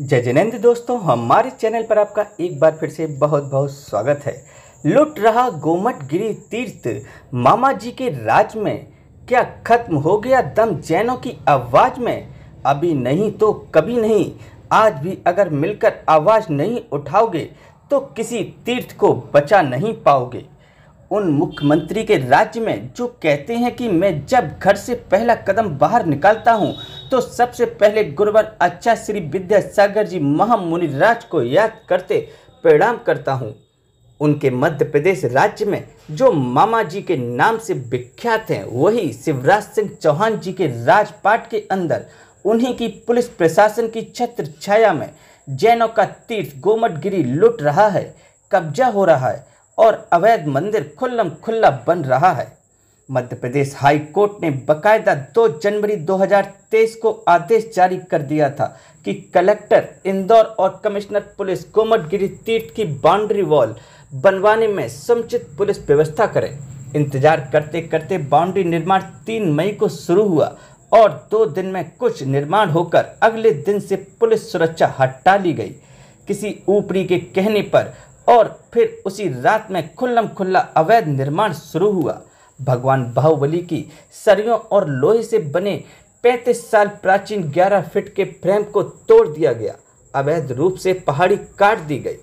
जय जिनेन्द्र दोस्तों हमारे चैनल पर आपका एक बार फिर से बहुत बहुत स्वागत है लुट रहा गोमट गिरी तीर्थ मामा जी के राज में क्या खत्म हो गया दम जैनों की आवाज़ में अभी नहीं तो कभी नहीं आज भी अगर मिलकर आवाज़ नहीं उठाओगे तो किसी तीर्थ को बचा नहीं पाओगे उन मुख्यमंत्री के राज्य में जो कहते हैं कि मैं जब घर से पहला कदम बाहर निकालता हूं तो सबसे पहले गुरुवर अच्छा श्री विद्यासागर जी महामुनि राज को याद करते प्रणाम करता हूं उनके मध्य प्रदेश राज्य में जो मामा जी के नाम से विख्यात हैं वही शिवराज सिंह चौहान जी के राजपाट के अंदर उन्हीं की पुलिस प्रशासन की छत्र छाया में जैनों का तीर्थ गोमट गिरी लुट रहा है कब्जा हो रहा है और अवैध मंदिर खुल्लम खुल्ला बन रहा है मध्य प्रदेश हाई कोर्ट ने बकायदा 2 जनवरी 2023 को आदेश जारी कर दिया था कि कलेक्टर इंदौर और कमिश्नर पुलिस कोमटगिरी तीर्थ की बाउंड्री वॉल बनवाने में समुचित पुलिस व्यवस्था करे इंतजार करते करते बाउंड्री निर्माण 3 मई को शुरू हुआ और दो दिन में कुछ निर्माण होकर अगले दिन से पुलिस सुरक्षा हटा ली गई किसी ऊपरी के कहने पर और फिर उसी रात में खुल्लम खुल्ला अवैध निर्माण शुरू हुआ भगवान बाहुबली की सरियों और लोहे से बने 35 साल प्राचीन 11 फीट के फ्रेम को तोड़ दिया गया अवैध रूप से पहाड़ी काट दी गई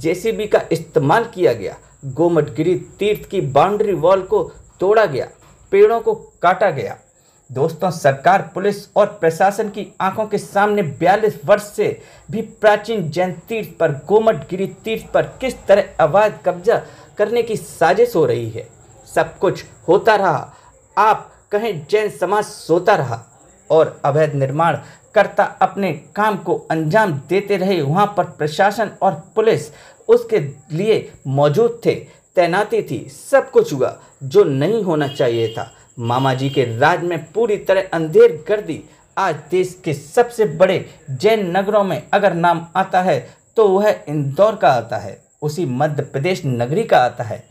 जेसीबी का इस्तेमाल किया गया गोमटगिरी तीर्थ की बाउंड्री वॉल को तोड़ा गया पेड़ों को काटा गया दोस्तों सरकार पुलिस और प्रशासन की आंखों के सामने 42 वर्ष से भी प्राचीन जैन तीर्थ पर गोमट गिरी तीर्थ पर किस तरह अवैध कब्जा करने की साजिश हो रही है सब कुछ होता रहा आप कहें जैन समाज सोता रहा और अवैध निर्माण करता अपने काम को अंजाम देते रहे वहां पर प्रशासन और पुलिस उसके लिए मौजूद थे तैनाती थी सब कुछ हुआ जो नहीं होना चाहिए था मामा जी के राज में पूरी तरह अंधेर कर दी आज देश के सबसे बड़े जैन नगरों में अगर नाम आता है तो वह इंदौर का आता है उसी मध्य प्रदेश नगरी का आता है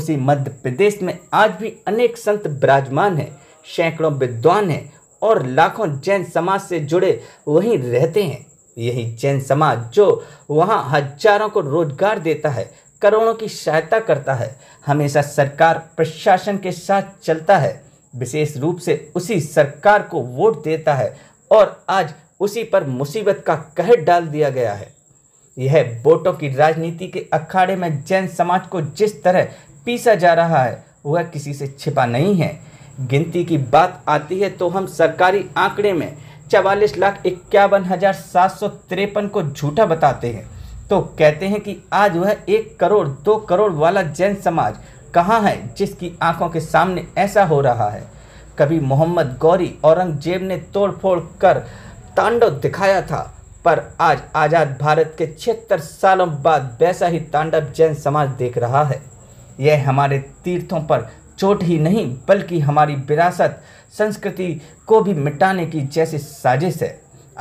उसी मध्य प्रदेश में आज भी अनेक संत विराजमान हैं सैकड़ों विद्वान हैं और लाखों जैन समाज से जुड़े वहीं रहते हैं यही जैन समाज जो वहाँ हजारों को रोजगार देता है करोड़ों की सहायता करता है हमेशा सरकार प्रशासन के साथ चलता है विशेष रूप से उसी सरकार को वोट देता है और आज उसी पर मुसीबत का कहर डाल दिया गया है यह वोटों की राजनीति के अखाड़े में जैन समाज को जिस तरह पीसा जा रहा है वह किसी से छिपा नहीं है गिनती की बात आती है तो हम सरकारी आंकड़े में चवालीस लाख इक्यावन हज़ार सात सौ तिरपन को झूठा बताते हैं तो कहते हैं कि आज वह एक करोड़ दो करोड़ वाला जैन समाज कहाँ है जिसकी आंखों के सामने ऐसा हो रहा है कभी मोहम्मद गौरी औरंगजेब ने तोड़फोड़ कर तांडव दिखाया था पर आज आज़ाद भारत के छिहत्तर सालों बाद वैसा ही तांडव जैन समाज देख रहा है यह हमारे तीर्थों पर चोट ही नहीं बल्कि हमारी विरासत संस्कृति को भी मिटाने की जैसी साजिश है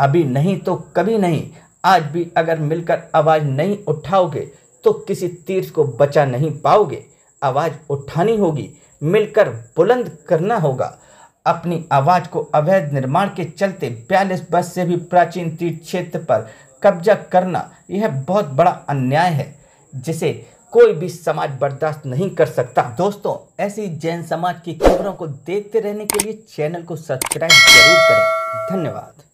अभी नहीं तो कभी नहीं आज भी अगर मिलकर आवाज़ नहीं उठाओगे तो किसी तीर्थ को बचा नहीं पाओगे आवाज़ उठानी होगी मिलकर बुलंद करना होगा अपनी आवाज़ को अवैध निर्माण के चलते बयालीस बस से भी प्राचीन तीर्थ क्षेत्र पर कब्जा करना यह बहुत बड़ा अन्याय है जिसे कोई भी समाज बर्दाश्त नहीं कर सकता दोस्तों ऐसी जैन समाज की खबरों को देखते रहने के लिए चैनल को सब्सक्राइब जरूर करें धन्यवाद